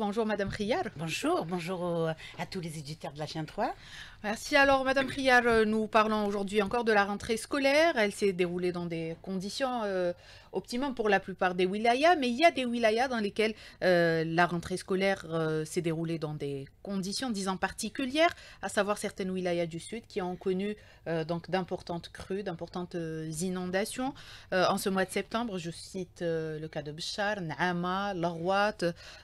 Bonjour Madame Riard. Bonjour, bonjour à tous les éditeurs de la chaîne 3. Merci. Alors Madame Riard, euh, nous parlons aujourd'hui encore de la rentrée scolaire. Elle s'est déroulée dans des conditions euh, optimum pour la plupart des wilayas, mais il y a des wilayas dans lesquelles euh, la rentrée scolaire euh, s'est déroulée dans des conditions, disons, particulières, à savoir certaines wilayas du Sud qui ont connu euh, donc d'importantes crues, d'importantes inondations. en ce mois de septembre, je cite le cas de Bchar, Naama, Larouat,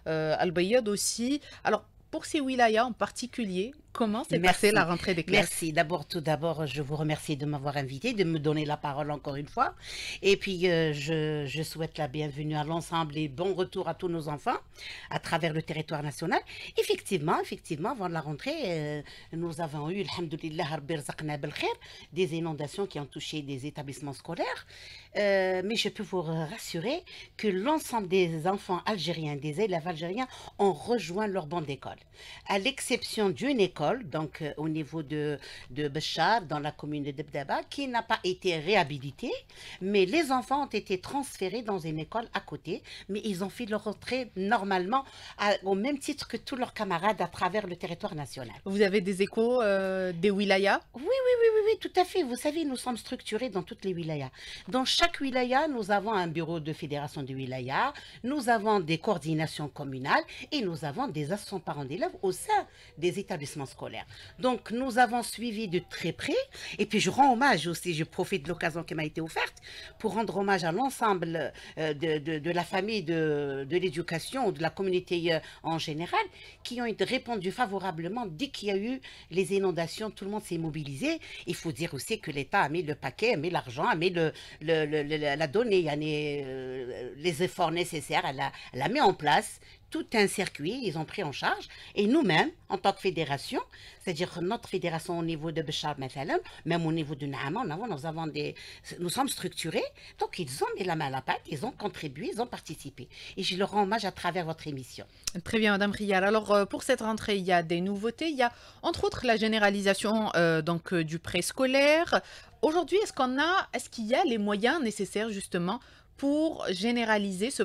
al Bayad aussi. Alors, pour ces wilayas en particulier, Comment s'est la rentrée des classes Merci. D'abord, tout d'abord, je vous remercie de m'avoir invité, de me donner la parole encore une fois. Et puis, euh, je, souhaite la bienvenue à l'ensemble et bon retour à tous nos enfants à travers le territoire national. Effectivement, effectivement, avant la rentrée, euh, nous avons eu, des inondations qui ont touché des établissements scolaires. Euh, mais je peux vous rassurer que l'ensemble des enfants algériens, des élèves algériens, ont rejoint leur banc d'école. À l'exception d'une école, donc euh, au niveau de, de Béchar, dans la commune de Debdaba, qui n'a pas été réhabilitée, mais les enfants ont été transférés dans une école à côté, mais ils ont fait leur entrée normalement au même titre que tous leurs camarades à travers le territoire national. Vous avez des échos euh, des wilayas oui, oui, oui, oui, oui, tout à fait. Vous savez, nous sommes structurés dans toutes les wilayas. Dans chaque wilaya, nous avons un bureau de fédération des wilayas nous avons des coordinations communales et nous avons des associations parents d'élèves au sein des établissements donc, nous avons suivi de très près. Et puis, je rends hommage aussi, je profite de l'occasion qui m'a été offerte pour rendre hommage à l'ensemble euh, de, la famille de, de l'éducation, de la communauté euh, en général, qui ont répondu favorablement dès qu'il y a eu les inondations. Tout le monde s'est mobilisé. Il faut dire aussi que l'État a mis le paquet, a mis l'argent, a mis le, la donnée, euh, les efforts nécessaires, elle l'a mis en place tout un circuit, ils ont pris en charge. Et nous-mêmes, en tant que fédération, c'est-à-dire notre fédération au niveau de Béchar même au niveau de Nahaman, nous, avons des, nous sommes structurés. Donc, ils ont mis la main à la pâte, ils ont contribué, ils ont participé. Et je leur rends hommage à travers votre émission. Très bien, Madame Rial. Alors, euh, pour cette rentrée, il y a des nouveautés. Il y a, entre autres, la généralisation euh, donc, euh, du préscolaire. Aujourd'hui, est-ce qu'on a, est-ce qu'il y a les moyens nécessaires, justement, pour généraliser ce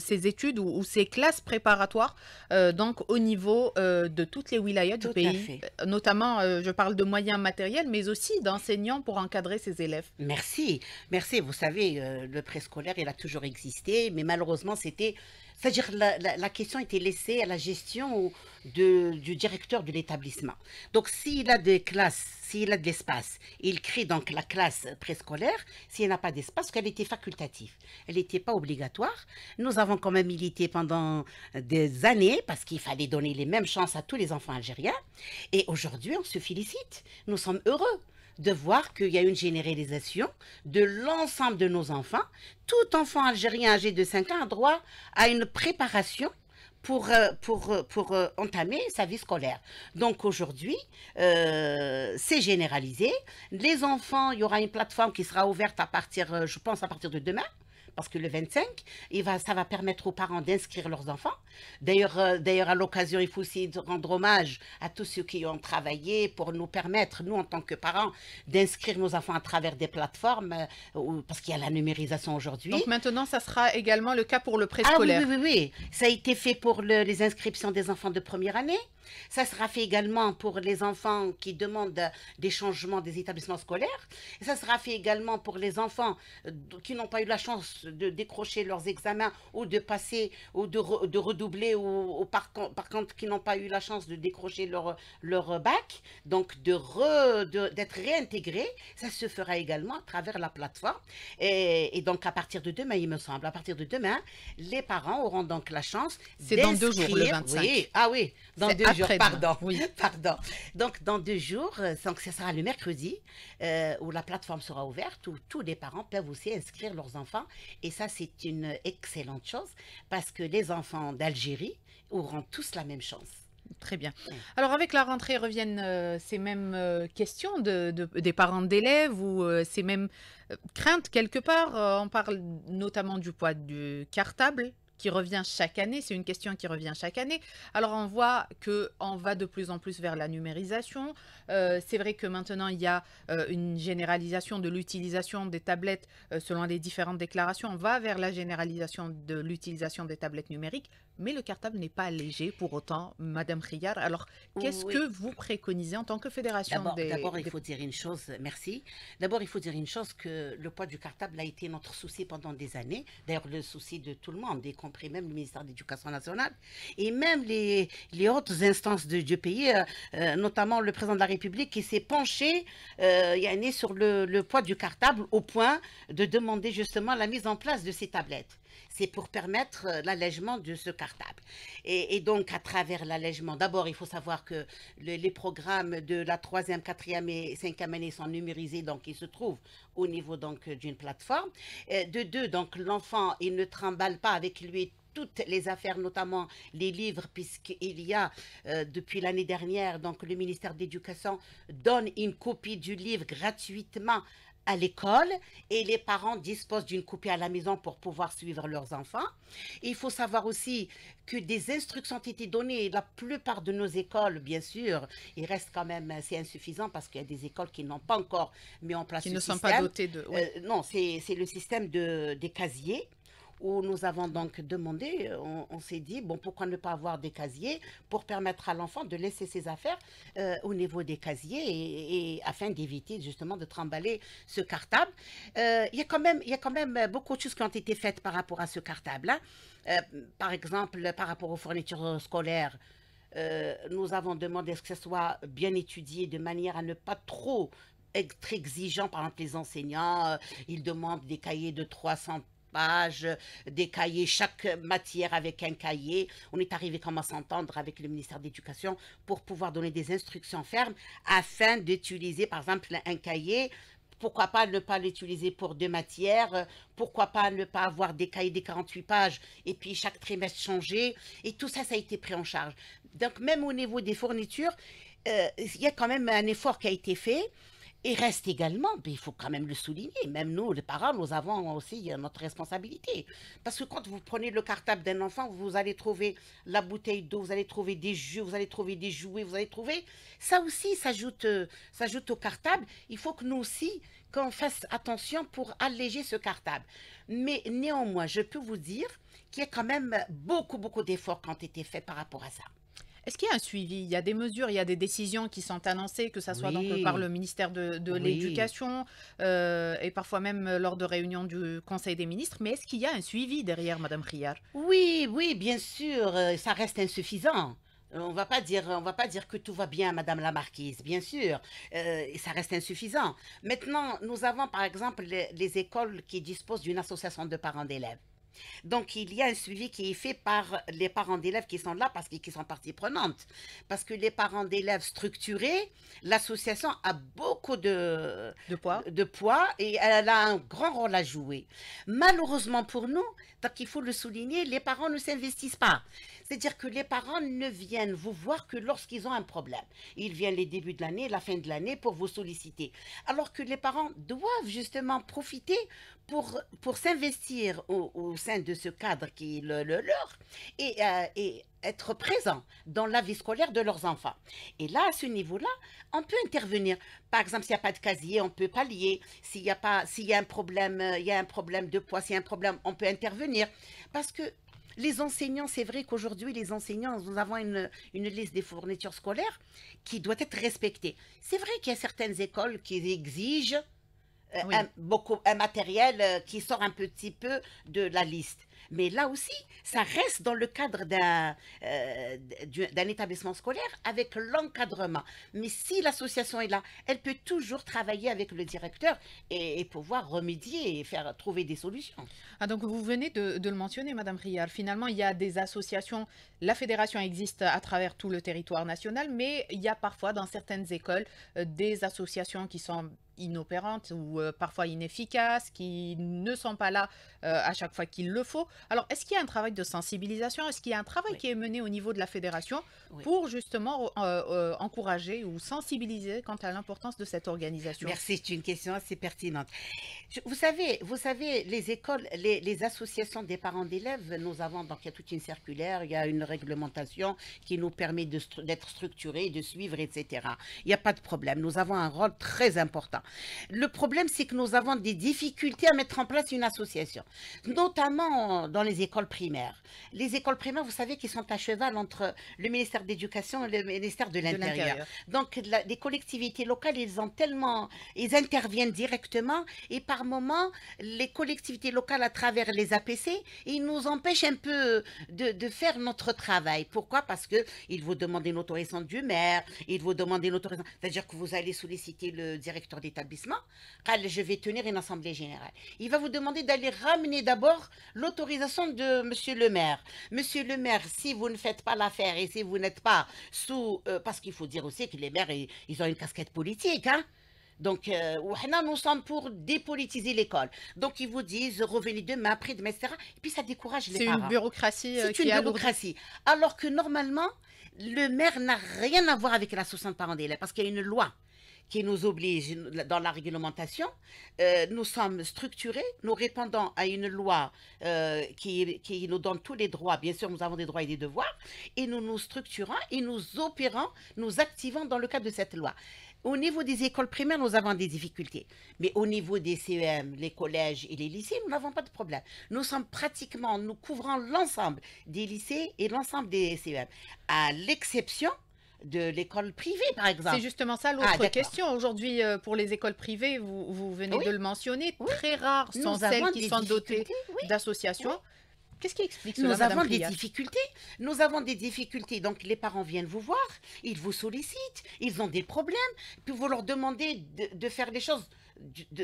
ces études ou, ces classes préparatoires euh, donc au niveau euh, de toutes les wilayas Tout du pays, euh, notamment je parle de moyens matériels mais aussi d'enseignants pour encadrer ces élèves. Merci, merci. Vous savez, le préscolaire il a toujours existé, mais malheureusement c'était c'est-à-dire la, la, question était laissée à la gestion du directeur de l'établissement. Donc s'il a des classes, s'il a de l'espace, il crée donc la classe préscolaire. S'il n'a pas d'espace, qu'elle était facultative, elle n'était pas obligatoire. Nous avons quand même milité pendant des années parce qu'il fallait donner les mêmes chances à tous les enfants algériens. Et aujourd'hui, on se félicite. Nous sommes heureux de voir qu'il y a une généralisation de l'ensemble de nos enfants. Tout enfant algérien âgé de 5 ans a droit à une préparation pour, euh, pour, euh, pour euh, entamer sa vie scolaire. Donc aujourd'hui, c'est généralisé. Les enfants, il y aura une plateforme qui sera ouverte à partir, je pense, à partir de demain parce que le 25, il va, ça va permettre aux parents d'inscrire leurs enfants. D'ailleurs, euh, d'ailleurs à l'occasion, il faut aussi rendre hommage à tous ceux qui ont travaillé pour nous permettre, nous en tant que parents, d'inscrire nos enfants à travers des plateformes, euh, parce qu'il y a la numérisation aujourd'hui. Donc maintenant, ça sera également le cas pour le ah préscolaire. Ah oui, oui, oui, Ça a été fait pour les inscriptions des enfants de première année. Ça sera fait également pour les enfants qui demandent des changements des établissements scolaires. ça sera fait également pour les enfants euh, qui n'ont pas eu la chance de décrocher leurs examens ou de passer ou de, redoubler ou, par, contre qui n'ont pas eu la chance de décrocher leur, leur bac. Donc d'être réintégrés. Ça se fera également à travers la plateforme. Et, donc à partir de demain, il me semble, à partir de demain, les parents auront donc la chance. C'est dans deux jours, le 25. Ah oui, dans deux pardon. Oui. pardon. Donc, dans deux jours, euh, ce sera le mercredi, euh, où la plateforme sera ouverte, où tous les parents peuvent aussi inscrire leurs enfants. Et ça, c'est une excellente chose, parce que les enfants d'Algérie auront tous la même chance. Très bien. Alors avec la rentrée reviennent euh, ces mêmes questions de, des parents d'élèves ou ces mêmes craintes quelque part. on parle notamment du poids du cartable revient chaque année, c'est une question qui revient chaque année. Alors on voit que on va de plus en plus vers la numérisation. Euh, c'est vrai que maintenant il y a euh, une généralisation de l'utilisation des tablettes euh, selon les différentes déclarations. On va vers la généralisation de l'utilisation des tablettes numériques, mais le cartable n'est pas léger pour autant, Madame Riard. Alors qu'est-ce que vous préconisez en tant que fédération D'abord, il faut dire une chose, merci. D'abord il faut dire une chose que le poids du cartable a été notre souci pendant des années, d'ailleurs le souci de tout le monde, y compris, même le ministère de l'Éducation nationale, et même les, autres instances du pays, euh, euh, notamment le président de la République, qui s'est penché euh, sur le poids du cartable au point de demander justement la mise en place de ces tablettes c'est pour permettre euh, l'allègement de ce cartable. Et, donc, à travers l'allègement, d'abord, il faut savoir que les programmes de la troisième, quatrième et cinquième année sont numérisés, donc ils se trouvent au niveau d'une plateforme. Euh, de deux, donc l'enfant, il ne trimballe pas avec lui toutes les affaires, notamment les livres, puisqu'il y a, euh, depuis l'année dernière, donc le ministère de l'Éducation donne une copie du livre gratuitement à l'école et les parents disposent d'une coupée à la maison pour pouvoir suivre leurs enfants. il faut savoir aussi que des instructions ont été données. La plupart de nos écoles, bien sûr, il reste quand même, assez insuffisant parce qu'il y a des écoles qui n'ont pas encore mis en place qui ne sont pas dotées de... Euh, non, c'est le système de, des casiers où nous avons donc demandé, euh, on, s'est dit, bon, pourquoi ne pas avoir des casiers pour permettre à l'enfant de laisser ses affaires euh, au niveau des casiers et, afin d'éviter justement de trimballer ce cartable. Euh, il, y a quand même, quand même beaucoup de choses qui ont été faites par rapport à ce cartable hein. par exemple, par rapport aux fournitures scolaires, nous avons demandé que ce soit bien étudié de manière à ne pas trop être exigeant. Par exemple, les enseignants, ils demandent des cahiers de 300 pages, des cahiers, chaque matière avec un cahier. On est arrivé comme à s'entendre avec le ministère d'Éducation pour pouvoir donner des instructions fermes afin d'utiliser par exemple un cahier pourquoi pas ne pas l'utiliser pour deux matières, pourquoi pas ne pas avoir des cahiers des 48 pages et puis chaque trimestre changer. Et tout ça, ça a été pris en charge. Donc même au niveau des fournitures, euh, il y a quand même un effort qui a été fait et reste également, ben, il faut quand même le souligner, même nous, les parents, nous avons aussi euh, notre responsabilité. Parce que quand vous prenez le cartable d'un enfant, vous allez trouver la bouteille d'eau, vous allez trouver des jeux, vous allez trouver des jouets, vous allez trouver... Ça aussi euh, s'ajoute au cartable. Il faut que nous aussi, qu'on fasse attention pour alléger ce cartable. Mais néanmoins, je peux vous dire qu'il y a quand même beaucoup, beaucoup d'efforts qui ont été faits par rapport à ça. Est-ce qu'il y a un suivi Il y a des mesures, il y a des décisions qui sont annoncées, que ce soit donc euh, par le ministère de, l'Éducation euh, et parfois même euh, lors de réunions du Conseil des ministres. Mais est-ce qu'il y a un suivi derrière, Madame Riard Oui, oui, bien sûr, ça reste insuffisant. On va pas dire, on va pas dire que tout va bien, Madame la Marquise, bien sûr, ça reste insuffisant. Maintenant, nous avons par exemple les écoles qui disposent d'une association de parents d'élèves. Donc, il y a un suivi qui est fait par les parents d'élèves qui sont là parce qu'ils sont partie prenante. Parce que les parents d'élèves structurés, l'association a beaucoup de, poids. et elle a un grand rôle à jouer. Malheureusement pour nous, donc il faut le souligner, les parents ne s'investissent pas. C'est-à-dire que les parents ne viennent vous voir que lorsqu'ils ont un problème. Ils viennent les débuts de l'année, la fin de l'année pour vous solliciter. Alors que les parents doivent justement profiter pour, pour s'investir au, au sein de ce cadre qui est le, leur euh, et, être présent dans la vie scolaire de leurs enfants. Et là, à ce niveau-là, on peut intervenir. Par exemple, s'il n'y a pas de casier, on peut pallier. S'il y a s'il y un problème, euh, il y a un problème de poids, s'il y a un problème, on peut intervenir. Parce que les enseignants, c'est vrai qu'aujourd'hui, les enseignants, nous avons une, une, liste des fournitures scolaires qui doit être respectée. C'est vrai qu'il y a certaines écoles qui exigent euh, un, beaucoup, un matériel euh, qui sort un petit peu de la liste. Mais là aussi, ça reste dans le cadre euh, d'un établissement scolaire avec l'encadrement. Mais si l'association est là, elle peut toujours travailler avec le directeur et, pouvoir remédier et faire trouver des solutions. Ah, donc vous venez de, le mentionner, Madame Rial. Finalement, il y a des associations. La fédération existe à travers tout le territoire national, mais il y a parfois dans certaines écoles des associations qui sont inopérantes ou euh, parfois inefficaces, qui ne sont pas là euh, à chaque fois qu'il le faut. Alors, est-ce qu'il y a un travail de sensibilisation Est-ce qu'il y a un travail qui est mené au niveau de la fédération pour justement euh, encourager ou sensibiliser quant à l'importance de cette organisation Merci, c'est une question assez pertinente. vous savez, vous savez, les écoles, les, associations des parents d'élèves, nous avons donc il y a toute une circulaire, il y a une réglementation qui nous permet d'être structurés, de suivre, etc. Il n'y a pas de problème. Nous avons un rôle très important. Le problème, c'est que nous avons des difficultés à mettre en place une association, notamment dans les écoles primaires. Les écoles primaires, vous savez, qu'ils sont à cheval entre le ministère de l'Éducation et le ministère de l'Intérieur. Donc, les collectivités locales, ils ont tellement, ils interviennent directement et par moments, les collectivités locales à travers les APC, ils nous empêchent un peu de, de faire notre travail. Pourquoi Parce que ils vous demandent une autorisation du maire, ils vous demandent une autorisation, c'est-à-dire que vous allez solliciter le directeur des l'établissement, je vais tenir une assemblée générale. Il va vous demander d'aller ramener d'abord l'autorisation de monsieur le maire. Monsieur le maire, si vous ne faites pas l'affaire et si vous n'êtes pas sous... Euh, parce qu'il faut dire aussi que les maires, ils, ont une casquette politique, hein. donc, euh, nous sommes pour dépolitiser l'école. Donc, ils vous disent, revenez demain, après demain, etc. Et puis, ça décourage les parents. C'est une bureaucratie. Euh, C'est une bureaucratie. Alors que normalement, le maire n'a rien à voir avec la 60 parents d'élèves parce qu'il y a une loi qui nous oblige dans la réglementation, euh, nous sommes structurés, nous répondons à une loi euh, qui, qui, nous donne tous les droits. Bien sûr, nous avons des droits et des devoirs, et nous nous structurons et nous opérons, nous activons dans le cadre de cette loi. Au niveau des écoles primaires, nous avons des difficultés. Mais au niveau des CEM, les collèges et les lycées, nous n'avons pas de problème. Nous sommes pratiquement, nous couvrons l'ensemble des lycées et l'ensemble des CEM, à l'exception de l'école privée, par exemple. C'est justement ça l'autre ah, question. Aujourd'hui, euh, pour les écoles privées, vous, venez de le mentionner, très rares sont celles qui sont dotées d'associations. Qu'est-ce qui explique cela, Nous avons des difficultés. Nous avons des difficultés. Donc, les parents viennent vous voir, ils vous sollicitent, ils ont des problèmes, puis vous leur demandez de, faire des choses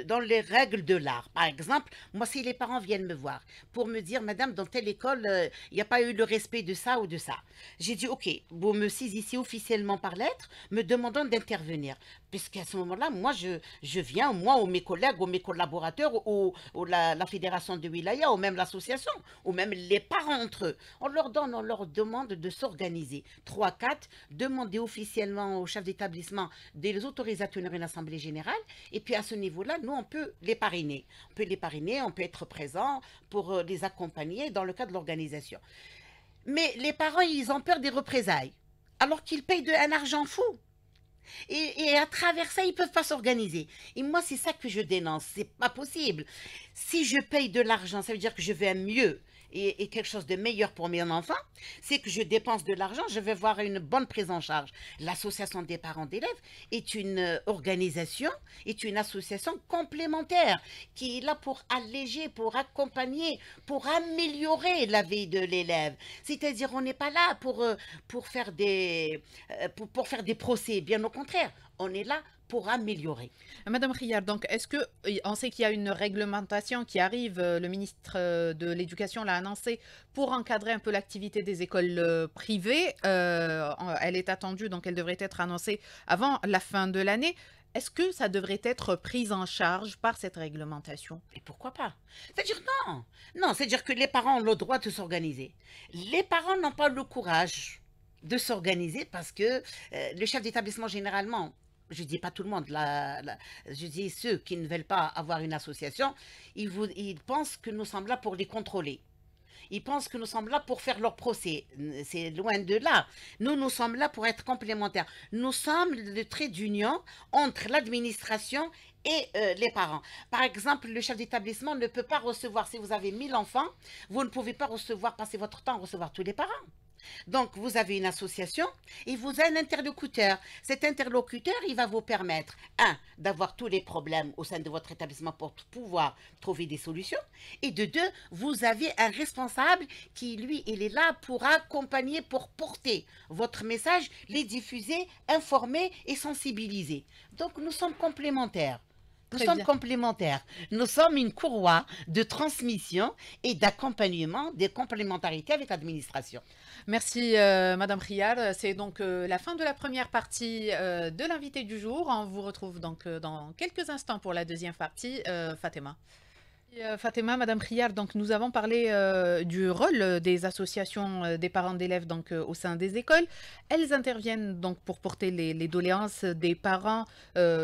dans les règles de l'art. Par exemple, moi, si les parents viennent me voir pour me dire, Madame, dans telle école, euh, il n'y a pas eu le respect de ça ou de ça, j'ai dit, OK, vous me saisissez officiellement par lettre, me demandant d'intervenir. Puisqu'à ce moment-là, moi, je, je viens, moi, ou mes collègues, ou mes collaborateurs, ou, la, fédération de Wilaya, ou même l'association, ou même les parents entre eux. On leur donne, on leur demande de s'organiser. 3, 4, demander officiellement au chef d'établissement des autorisations à tenir une assemblée générale, et puis à ce niveau-là, nous, on peut les parrainer. On peut les parrainer, on peut être présent pour euh, les accompagner dans le cadre de l'organisation. Mais les parents, ils ont peur des représailles, alors qu'ils payent de, un argent fou. Et, à travers ça, ils ne peuvent pas s'organiser. Et moi, c'est ça que je dénonce. C'est pas possible. Si je paye de l'argent, ça veut dire que je vais mieux et, quelque chose de meilleur pour mes enfants, c'est que je dépense de l'argent, je vais voir une bonne prise en charge. L'association des parents d'élèves est une euh, organisation, est une association complémentaire qui est là pour alléger, pour accompagner, pour améliorer la vie de l'élève. C'est-à-dire, on n'est pas là pour, euh, pour, faire des, euh, pour, pour faire des procès, bien au contraire, on est là pour améliorer. Madame Riard, donc est-ce que euh, on sait qu'il y a une réglementation qui arrive euh, Le ministre euh, de l'Éducation l'a annoncé pour encadrer un peu l'activité des écoles privées. elle est attendue, donc elle devrait être annoncée avant la fin de l'année. Est-ce que ça devrait être pris en charge par cette réglementation Et pourquoi pas C'est-à-dire non Non, c'est-à-dire que les parents ont le droit de s'organiser. Les parents n'ont pas le courage de s'organiser parce que le chef d'établissement généralement je dis pas tout le monde, je dis ceux qui ne veulent pas avoir une association, ils, pensent que nous sommes là pour les contrôler. Ils pensent que nous sommes là pour faire leur procès. C'est loin de là. Nous, nous sommes là pour être complémentaires. Nous sommes le trait d'union entre l'administration et euh, les parents. Par exemple, le chef d'établissement ne peut pas recevoir, si vous avez 1000 enfants, vous ne pouvez pas recevoir, passer votre temps à recevoir tous les parents. Donc, vous avez une association et vous avez un interlocuteur. Cet interlocuteur, il va vous permettre, un, d'avoir tous les problèmes au sein de votre établissement pour pouvoir trouver des solutions. Et de deux, vous avez un responsable qui, lui, il est là pour accompagner, pour porter votre message, les diffuser, informer et sensibiliser. Donc, nous sommes complémentaires. Nous sommes complémentaires. Nous sommes une courroie de transmission et d'accompagnement des complémentarités avec l'administration. Merci, euh, Madame Priard. C'est donc euh, la fin de la première partie euh, de l'invité du jour. On vous retrouve donc dans quelques instants pour la deuxième partie. Fatima. Euh, Fatima, Madame Priard, donc nous avons parlé euh, du rôle euh, des associations des parents d'élèves donc au sein des écoles. Elles interviennent donc pour porter les, doléances des parents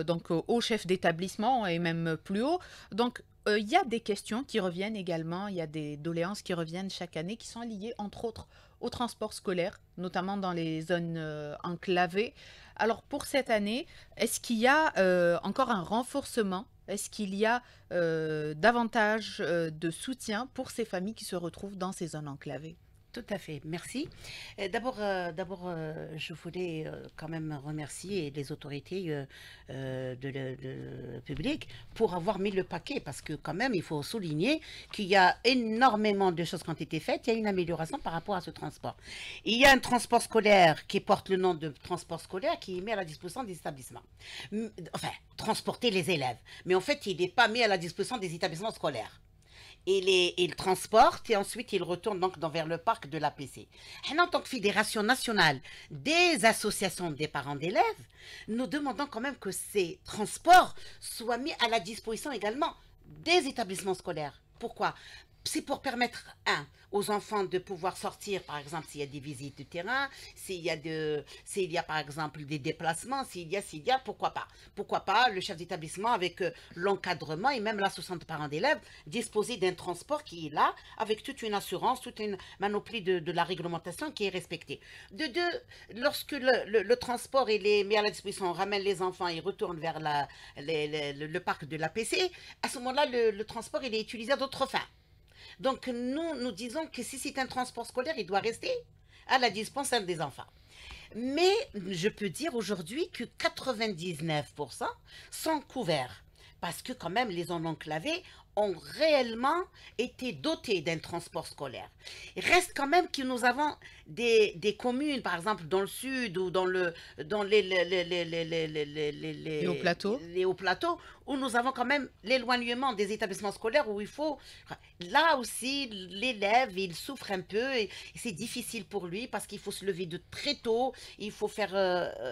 donc au chef d'établissement et même plus haut. Donc il y a des questions qui reviennent également, il y a des doléances qui reviennent chaque année qui sont liées entre autres au transport scolaire, notamment dans les zones enclavées. Alors pour cette année, est-ce qu'il y a encore un renforcement est-ce qu'il y a euh, davantage euh, de soutien pour ces familles qui se retrouvent dans ces zones enclavées tout à fait, merci. Euh, d'abord, euh, d'abord, euh, je voulais quand même remercier les autorités de, public pour avoir mis le paquet, parce que quand même, il faut souligner qu'il y a énormément de choses qui ont été faites. Il y a une amélioration par rapport à ce transport. Il y a un transport scolaire qui porte le nom de transport scolaire qui est mis à la disposition des établissements. Enfin, transporter les élèves. Mais en fait, il n'est pas mis à la disposition des établissements scolaires et les, et transportent et ensuite il retourne donc vers le parc de l'APC. Hein, en tant que Fédération nationale des associations des parents d'élèves, nous demandons quand même que ces transports soient mis à la disposition également des établissements scolaires. Pourquoi c'est pour permettre, un, aux enfants de pouvoir sortir, par exemple, s'il y a des visites de terrain, s'il y a y a, par exemple, des déplacements, s'il y a, s'il y a, pourquoi pas Pourquoi pas le chef d'établissement, avec euh, l'encadrement et même la 60 parents d'élèves, disposer d'un transport qui est là, avec toute une assurance, toute une manoplie de, la réglementation qui est respectée. De deux, lorsque le, transport est mis à la disposition, on ramène les enfants, et retournent vers la, le, parc de l'APC, à ce moment-là, le, transport, il est utilisé à d'autres fins. Donc nous, nous disons que si c'est un transport scolaire, il doit rester à la dispense des enfants. Mais je peux dire aujourd'hui que 99% sont couverts parce que quand même les zones enclavées ont réellement été dotés d'un transport scolaire. Il reste quand même que nous avons des, communes, par exemple dans le sud ou dans, le, dans les, les, les, les hauts plateaux. où nous avons quand même l'éloignement des établissements scolaires où il faut... Là aussi, l'élève, il souffre un peu et, c'est difficile pour lui parce qu'il faut se lever de très tôt, il faut, faire,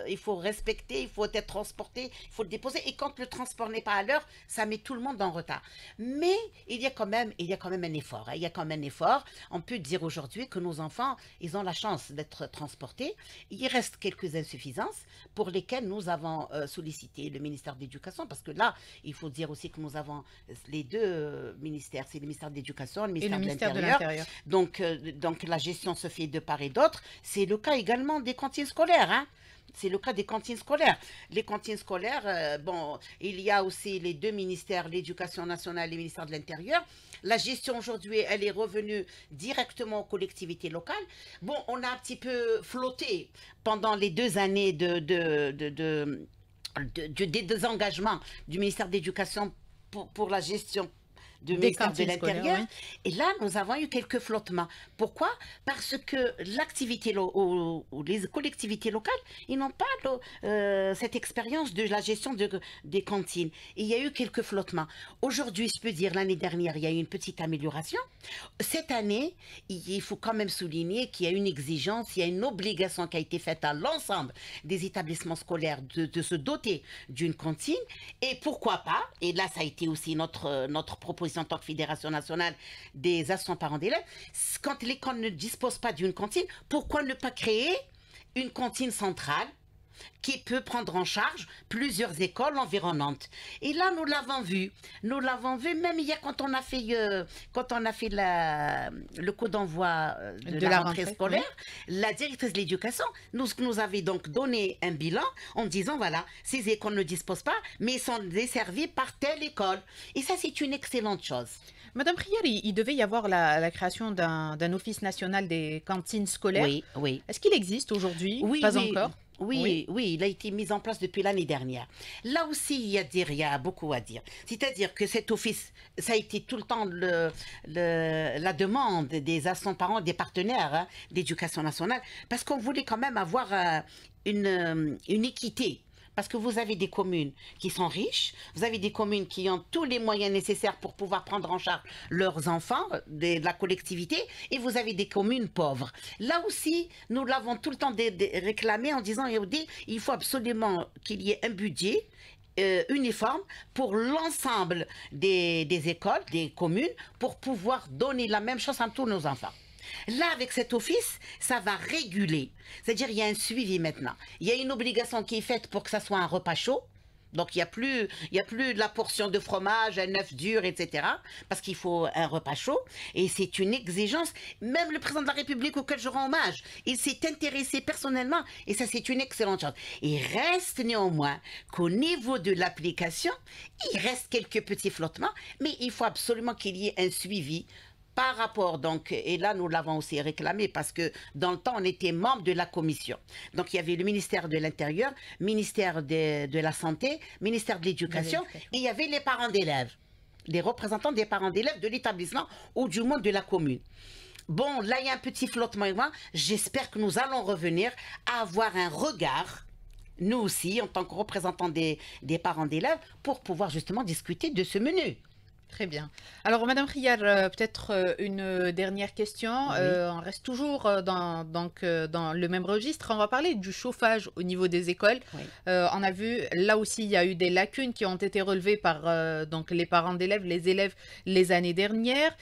il faut respecter, il faut être transporté, il faut le déposer. Et quand le transport n'est pas à l'heure, ça met tout le monde en retard. Mais il y a quand même, il y a quand même un effort. Hein. il y a quand même un effort. On peut dire aujourd'hui que nos enfants, ils ont la chance d'être transportés. Il reste quelques insuffisances pour lesquelles nous avons euh, sollicité le ministère de l'Éducation, parce que là, il faut dire aussi que nous avons euh, les deux euh, ministères, c'est le ministère de l'Éducation le ministère, de l'Intérieur. Donc, donc la gestion se fait de part et d'autre. C'est le cas également des cantines scolaires. Hein c'est le cas des cantines scolaires. Les cantines scolaires, euh, bon, il y a aussi les deux ministères, l'éducation nationale et le ministère de l'Intérieur. La gestion aujourd'hui, elle est revenue directement aux collectivités locales. Bon, on a un petit peu flotté pendant les deux années de, de, de, désengagement du ministère de l'Éducation pour la gestion de de l'Intérieur. Et là, nous avons eu quelques flottements. Pourquoi Parce que l'activité ou, les collectivités locales, ils n'ont pas euh, cette expérience de la gestion de, des cantines. il y a eu quelques flottements. Aujourd'hui, je peux dire, l'année dernière, il y a eu une petite amélioration. Cette année, il faut quand même souligner qu'il y a une exigence, il y a une obligation qui a été faite à l'ensemble des établissements scolaires de, se doter d'une cantine. Et pourquoi pas Et là, ça a été aussi notre, notre proposition en tant que Fédération nationale des assistants parents d'élèves, quand l'école ne dispose pas d'une cantine, pourquoi ne pas créer une cantine centrale qui peut prendre en charge plusieurs écoles environnantes. Et là, nous l'avons vu. Nous l'avons vu même hier quand on a fait, euh, quand on a fait le coup d'envoi euh, de, la, rentrée, scolaire. La directrice de l'éducation nous, nous avait donc donné un bilan en disant, voilà, ces écoles ne disposent pas, mais sont desservies par telle école. Et ça, c'est une excellente chose. Madame Prière, il, devait y avoir la, création d'un office national des cantines scolaires. Oui, oui. Est-ce qu'il existe aujourd'hui Oui, pas encore oui, oui, il a été mis en place depuis l'année dernière. Là aussi, il y a, dire, beaucoup à dire. C'est-à-dire que cet office, ça a été tout le temps la demande des assistants parents, des partenaires hein, d'éducation nationale, parce qu'on voulait quand même avoir euh, euh, une équité parce que vous avez des communes qui sont riches, vous avez des communes qui ont tous les moyens nécessaires pour pouvoir prendre en charge leurs enfants euh, de, la collectivité, et vous avez des communes pauvres. Là aussi, nous l'avons tout le temps réclamé en disant, eh, il faut absolument qu'il y ait un budget euh, uniforme pour l'ensemble des, des écoles, des communes, pour pouvoir donner la même chose à tous nos enfants. Là, avec cet office, ça va réguler. C'est-à-dire, il y a un suivi maintenant. Il y a une obligation qui est faite pour que ça soit un repas chaud. Donc, il n'y a, plus, il y a plus de la portion de fromage, un œuf dur, etc. Parce qu'il faut un repas chaud. Et c'est une exigence. Même le président de la République auquel je rends hommage, il s'est intéressé personnellement. Et ça, c'est une excellente chose. Il reste néanmoins qu'au niveau de l'application, il reste quelques petits flottements. Mais il faut absolument qu'il y ait un suivi par rapport, donc, et là nous l'avons aussi réclamé parce que dans le temps on était membre de la commission. Donc il y avait le ministère de l'Intérieur, ministère de, la Santé, ministère de l'Éducation et il y avait les parents d'élèves, les représentants des parents d'élèves de l'établissement ou du monde de la commune. Bon, là il y a un petit flottement et moi j'espère que nous allons revenir à avoir un regard nous aussi, en tant que représentants des parents d'élèves, pour pouvoir justement discuter de ce menu. Très bien. Alors, Madame Rial, euh, peut-être euh, une dernière question. Euh, on reste toujours dans, donc, dans le même registre. On va parler du chauffage au niveau des écoles. on a vu, là aussi, il y a eu des lacunes qui ont été relevées par donc, les parents d'élèves, les élèves, les années dernières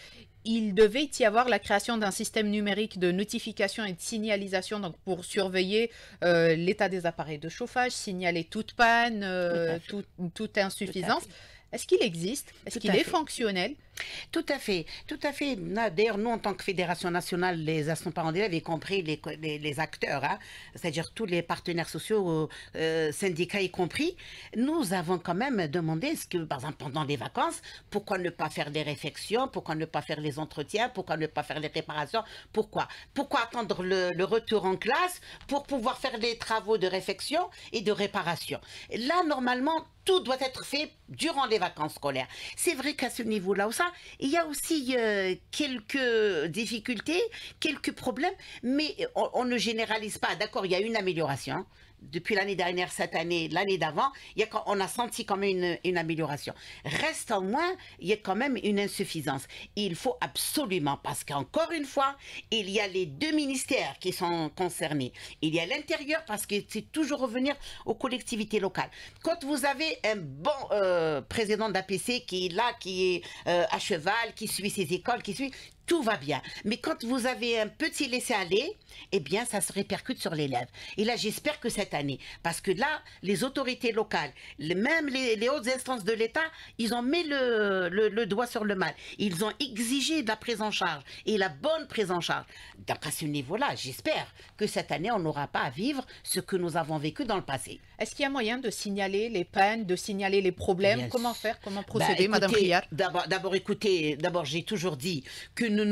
il devait y avoir la création d'un système numérique de notification et de signalisation donc pour surveiller l'état des appareils de chauffage, signaler toute panne, toute insuffisance. Est-ce qu'il existe Est-ce qu'il est fonctionnel tout à fait, tout à fait. D'ailleurs, nous, en tant que Fédération nationale les assistants parents d'élèves, y compris les, les, acteurs, hein, c'est-à-dire tous les partenaires sociaux, euh, syndicats y compris, nous avons quand même demandé, ce que, par exemple, pendant les vacances, pourquoi ne pas faire des réflexions, pourquoi ne pas faire les entretiens, pourquoi ne pas faire les réparations, pourquoi Pourquoi attendre le, retour en classe pour pouvoir faire des travaux de réflexion et de réparation Là, normalement, tout doit être fait durant les vacances scolaires. C'est vrai qu'à ce niveau-là, ça, il y a aussi euh, quelques difficultés, quelques problèmes, mais on ne généralise pas. D'accord, il y a une amélioration depuis l'année dernière, cette année, l'année d'avant, on a senti quand même une, amélioration. Reste en moins, il y a quand même une insuffisance. Il faut absolument, parce qu'encore une fois, il y a les deux ministères qui sont concernés. Il y a l'intérieur, parce que c'est toujours revenir aux collectivités locales. Quand vous avez un bon euh, président d'APC qui est là, qui est euh, à cheval, qui suit ses écoles, qui suit, tout va bien. Mais quand vous avez un petit laisser-aller, eh bien, ça se répercute sur l'élève. Et là, j'espère que cette année, parce que là, les autorités locales, même les, les hautes instances de l'État, ils ont mis le, doigt sur le mal. Ils ont exigé de la prise en charge et la bonne prise en charge. à ce niveau-là, j'espère que cette année, on n'aura pas à vivre ce que nous avons vécu dans le passé. Est-ce qu'il y a moyen de signaler les peines, de signaler les problèmes Comment faire Comment bah, procéder, Mme Madame D'abord, écoutez, d'abord, j'ai toujours dit que nous euh,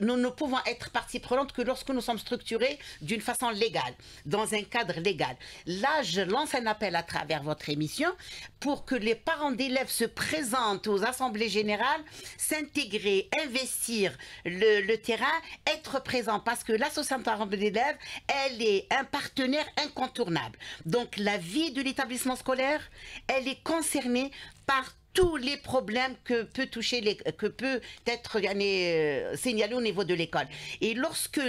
nous ne pouvons, être partie prenante que lorsque nous sommes structurés d'une façon légale, dans un cadre légal. Là, je lance un appel à travers votre émission pour que les parents d'élèves se présentent aux assemblées générales, s'intégrer, investir le, terrain, être présents, parce que l'association parents d'élèves, elle est un partenaire incontournable. Donc la vie de l'établissement scolaire, elle est concernée par tous les problèmes que peut toucher les, que peut être euh, euh, signalé au niveau de l'école. Et lorsque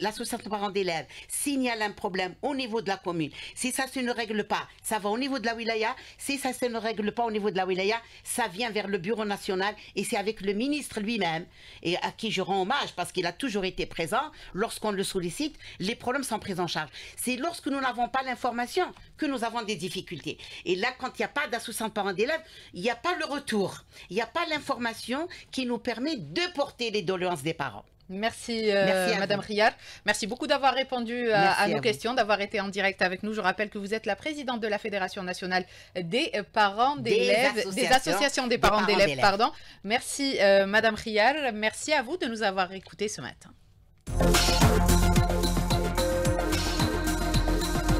l'association la, parents d'élèves signale un problème au niveau de la commune, si ça se ne règle pas, ça va au niveau de la wilaya. Si ça se ne règle pas au niveau de la wilaya, ça vient vers le bureau national et c'est avec le ministre lui-même et à qui je rends hommage parce qu'il a toujours été présent. Lorsqu'on le sollicite, les problèmes sont pris en charge. C'est lorsque nous n'avons pas l'information que nous avons des difficultés. Et là, quand il n'y a pas d'association parents d'élèves, il n'y a pas le retour, il n'y a pas l'information qui nous permet de porter les doléances des parents. Merci, euh, Madame Riard. Merci beaucoup d'avoir répondu euh, à, nos questions, d'avoir été en direct avec nous. Je rappelle que vous êtes la présidente de la Fédération nationale des parents d'élèves, des, associations des parents d'élèves, pardon. Merci euh, Madame Riard. Merci à vous de nous avoir écoutés ce matin.